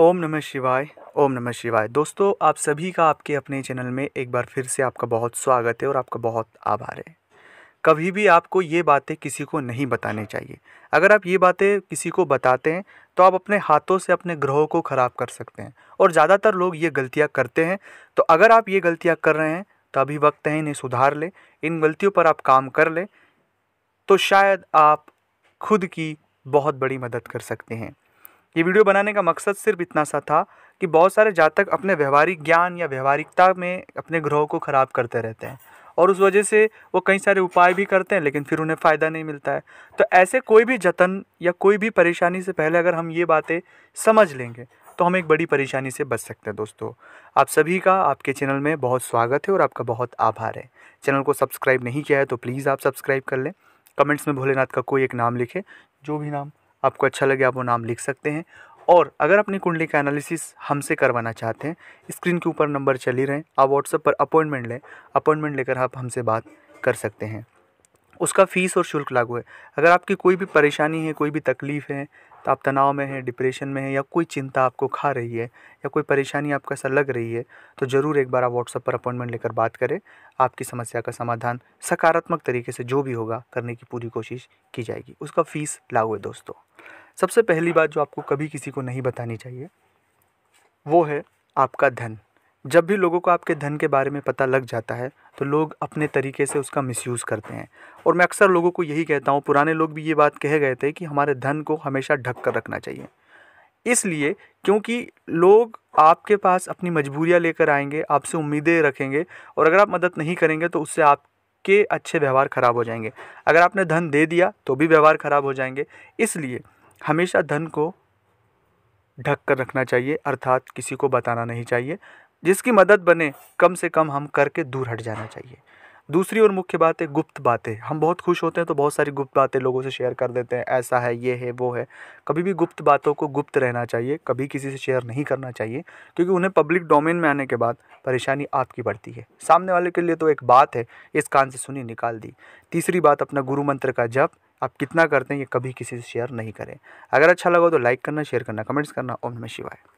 ओम नमः शिवाय ओम नमः शिवाय दोस्तों आप सभी का आपके अपने चैनल में एक बार फिर से आपका बहुत स्वागत है और आपका बहुत आभार है कभी भी आपको ये बातें किसी को नहीं बतानी चाहिए अगर आप ये बातें किसी को बताते हैं तो आप अपने हाथों से अपने ग्रहों को ख़राब कर सकते हैं और ज़्यादातर लोग ये गलतियाँ करते हैं तो अगर आप ये गलतियाँ कर रहे हैं तो अभी वक्त है इन्हें सुधार लें इन गलतियों पर आप काम कर लें तो शायद आप खुद की बहुत बड़ी मदद कर सकते हैं ये वीडियो बनाने का मकसद सिर्फ इतना सा था कि बहुत सारे जातक अपने व्यवहारिक ज्ञान या व्यवहारिकता में अपने ग्रहों को ख़राब करते रहते हैं और उस वजह से वो कई सारे उपाय भी करते हैं लेकिन फिर उन्हें फ़ायदा नहीं मिलता है तो ऐसे कोई भी जतन या कोई भी परेशानी से पहले अगर हम ये बातें समझ लेंगे तो हम एक बड़ी परेशानी से बच सकते हैं दोस्तों आप सभी का आपके चैनल में बहुत स्वागत है और आपका बहुत आभार है चैनल को सब्सक्राइब नहीं किया है तो प्लीज़ आप सब्सक्राइब कर लें कमेंट्स में भोलेनाथ का कोई एक नाम लिखे जो भी नाम आपको अच्छा लगे आप वो नाम लिख सकते हैं और अगर अपनी कुंडली का एनालिसिस हमसे करवाना चाहते हैं स्क्रीन के ऊपर नंबर चल ही रहे आप व्हाट्सएप पर अपॉइंटमेंट लें अपॉइंटमेंट लेकर आप हमसे बात कर सकते हैं उसका फ़ीस और शुल्क लागू है अगर आपकी कोई भी परेशानी है कोई भी तकलीफ़ है तो आप तनाव में हैं डिप्रेशन में हैं या कोई चिंता आपको खा रही है या कोई परेशानी आपका ऐसा लग रही है तो ज़रूर एक बार आप व्हाट्सअप पर अपॉइंटमेंट लेकर बात करें आपकी समस्या का समाधान सकारात्मक तरीके से जो भी होगा करने की पूरी कोशिश की जाएगी उसका फ़ीस लागू है दोस्तों सबसे पहली बात जो आपको कभी किसी को नहीं बतानी चाहिए वो है आपका धन जब भी लोगों को आपके धन के बारे में पता लग जाता है तो लोग अपने तरीके से उसका मिसयूज़ करते हैं और मैं अक्सर लोगों को यही कहता हूँ पुराने लोग भी ये बात कह गए थे कि हमारे धन को हमेशा ढक कर रखना चाहिए इसलिए क्योंकि लोग आपके पास अपनी मजबूरियाँ लेकर आएंगे आपसे उम्मीदें रखेंगे और अगर आप मदद नहीं करेंगे तो उससे आप के अच्छे व्यवहार ख़राब हो जाएंगे अगर आपने धन दे दिया तो भी व्यवहार ख़राब हो जाएंगे इसलिए हमेशा धन को ढक कर रखना चाहिए अर्थात किसी को बताना नहीं चाहिए जिसकी मदद बने कम से कम हम करके दूर हट जाना चाहिए दूसरी और मुख्य बात है गुप्त बातें हम बहुत खुश होते हैं तो बहुत सारी गुप्त बातें लोगों से शेयर कर देते हैं ऐसा है ये है वो है कभी भी गुप्त बातों को गुप्त रहना चाहिए कभी किसी से शेयर नहीं करना चाहिए क्योंकि उन्हें पब्लिक डोमेन में आने के बाद परेशानी आपकी बढ़ती है सामने वाले के लिए तो एक बात है इस कान से सुनी निकाल दी तीसरी बात अपना गुरु मंत्र का जप आप कितना करते हैं ये कभी किसी से शेयर नहीं करें अगर अच्छा लगा तो लाइक करना शेयर करना कमेंट्स करना ओम नमः शिवाय